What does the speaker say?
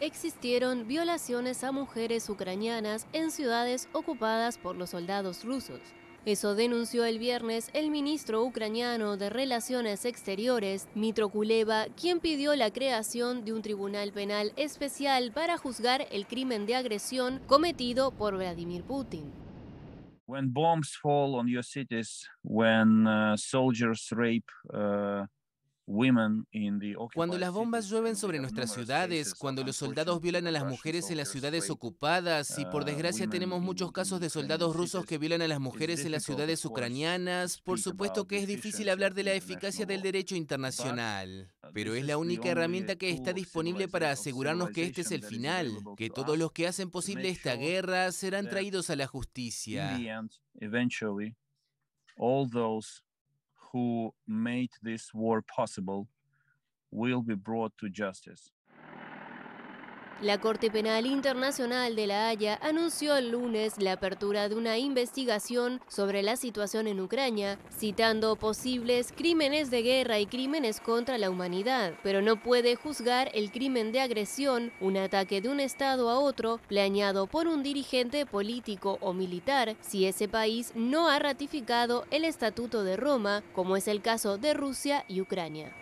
existieron violaciones a mujeres ucranianas en ciudades ocupadas por los soldados rusos. Eso denunció el viernes el ministro ucraniano de Relaciones Exteriores, Mitro Kuleva, quien pidió la creación de un tribunal penal especial para juzgar el crimen de agresión cometido por Vladimir Putin. Uh, soldiers rape uh, cuando las bombas llueven sobre nuestras ciudades, cuando los soldados violan a las mujeres en las ciudades ocupadas y por uh, desgracia tenemos muchos casos de soldados rusos que violan a las mujeres en las ciudades ucranianas, por supuesto que es difícil hablar de la eficacia del derecho internacional, uh, pero es la única herramienta que está disponible para asegurarnos que este es el final, que todos los que hacen posible esta guerra serán traídos a la justicia. who made this war possible will be brought to justice. La Corte Penal Internacional de La Haya anunció el lunes la apertura de una investigación sobre la situación en Ucrania, citando posibles crímenes de guerra y crímenes contra la humanidad, pero no puede juzgar el crimen de agresión, un ataque de un Estado a otro planeado por un dirigente político o militar, si ese país no ha ratificado el Estatuto de Roma, como es el caso de Rusia y Ucrania.